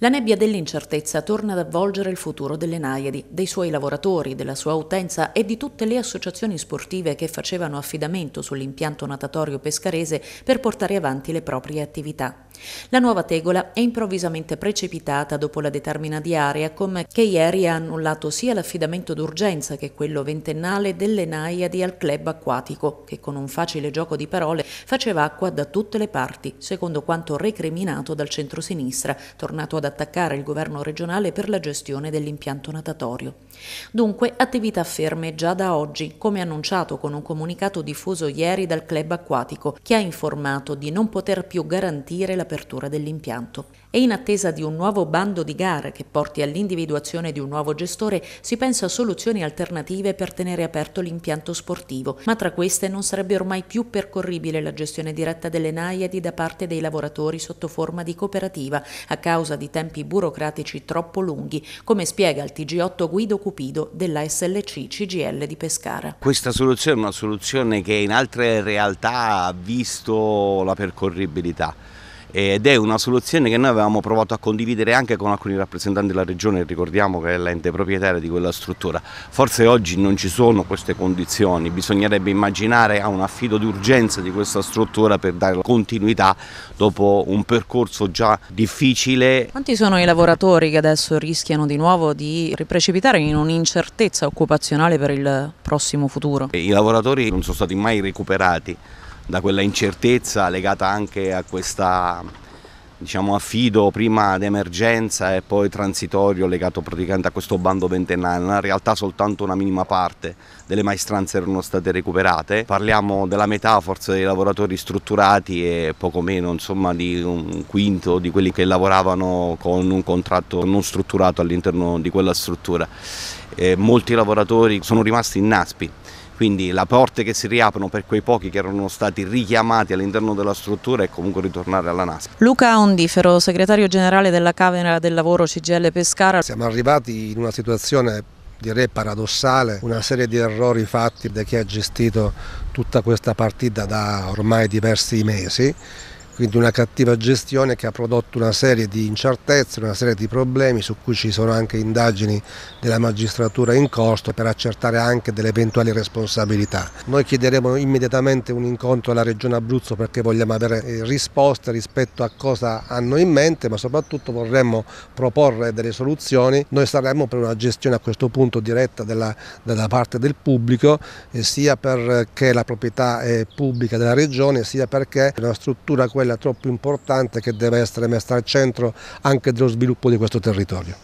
La nebbia dell'incertezza torna ad avvolgere il futuro delle Naiadi, dei suoi lavoratori, della sua utenza e di tutte le associazioni sportive che facevano affidamento sull'impianto natatorio pescarese per portare avanti le proprie attività. La nuova tegola è improvvisamente precipitata dopo la determina di Ariacom che ieri ha annullato sia l'affidamento d'urgenza che quello ventennale delle Naiadi al club acquatico, che con un facile gioco di parole faceva acqua da tutte le parti, secondo quanto recriminato dal centro-sinistra tornato ad attaccare il governo regionale per la gestione dell'impianto natatorio. Dunque, attività ferme già da oggi, come annunciato con un comunicato diffuso ieri dal club acquatico, che ha informato di non poter più garantire la riapertura dell'impianto. E in attesa di un nuovo bando di gara che porti all'individuazione di un nuovo gestore, si pensa a soluzioni alternative per tenere aperto l'impianto sportivo, ma tra queste non sarebbe ormai più percorribile la gestione diretta delle naiadi da parte dei lavoratori sotto forma di cooperativa, a causa di tempi burocratici troppo lunghi, come spiega il TG8 Guido Cupido della SLC CGL di Pescara. Questa soluzione è una soluzione che in altre realtà ha visto la percorribilità ed è una soluzione che noi avevamo provato a condividere anche con alcuni rappresentanti della regione, ricordiamo che è l'ente proprietario di quella struttura. Forse oggi non ci sono queste condizioni, bisognerebbe immaginare un affido d'urgenza di questa struttura per dare continuità dopo un percorso già difficile. Quanti sono i lavoratori che adesso rischiano di nuovo di riprecipitare in un'incertezza occupazionale per il prossimo futuro? I lavoratori non sono stati mai recuperati da quella incertezza legata anche a questa diciamo, affido prima d'emergenza e poi transitorio legato praticamente a questo bando ventennale, in realtà soltanto una minima parte delle maestranze erano state recuperate, parliamo della metà forse dei lavoratori strutturati e poco meno insomma di un quinto di quelli che lavoravano con un contratto non strutturato all'interno di quella struttura. E eh, molti lavoratori sono rimasti in naspi quindi le porte che si riaprono per quei pochi che erano stati richiamati all'interno della struttura è comunque ritornare alla NASA. Luca Ondifero, segretario generale della Camera del Lavoro CGL Pescara. Siamo arrivati in una situazione direi paradossale, una serie di errori fatti da chi ha gestito tutta questa partita da ormai diversi mesi quindi una cattiva gestione che ha prodotto una serie di incertezze, una serie di problemi su cui ci sono anche indagini della magistratura in corso per accertare anche delle eventuali responsabilità. Noi chiederemo immediatamente un incontro alla Regione Abruzzo perché vogliamo avere eh, risposte rispetto a cosa hanno in mente, ma soprattutto vorremmo proporre delle soluzioni. Noi saremmo per una gestione a questo punto diretta della, della parte del pubblico, eh, sia perché la proprietà è pubblica della Regione, sia perché è una struttura quella quella troppo importante che deve essere messa al centro anche dello sviluppo di questo territorio.